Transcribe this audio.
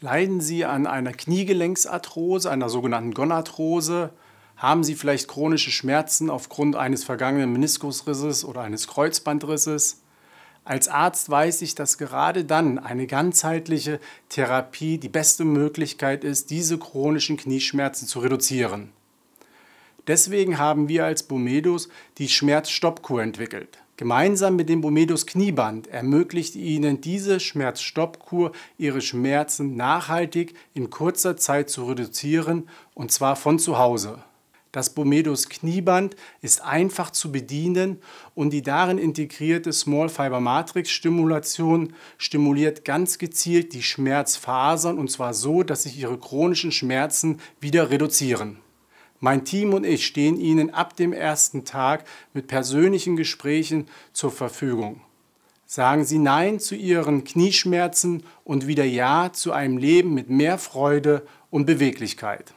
Leiden Sie an einer Kniegelenksarthrose, einer sogenannten Gonarthrose? Haben Sie vielleicht chronische Schmerzen aufgrund eines vergangenen Meniskusrisses oder eines Kreuzbandrisses? Als Arzt weiß ich, dass gerade dann eine ganzheitliche Therapie die beste Möglichkeit ist, diese chronischen Knieschmerzen zu reduzieren. Deswegen haben wir als Bomedos die Schmerzstoppkur entwickelt. Gemeinsam mit dem Bomedus Knieband ermöglicht ihnen diese Schmerzstoppkur, ihre Schmerzen nachhaltig in kurzer Zeit zu reduzieren und zwar von zu Hause. Das Bomedus Knieband ist einfach zu bedienen und die darin integrierte Small Fiber Matrix Stimulation stimuliert ganz gezielt die Schmerzfasern und zwar so, dass sich ihre chronischen Schmerzen wieder reduzieren. Mein Team und ich stehen Ihnen ab dem ersten Tag mit persönlichen Gesprächen zur Verfügung. Sagen Sie Nein zu Ihren Knieschmerzen und wieder Ja zu einem Leben mit mehr Freude und Beweglichkeit.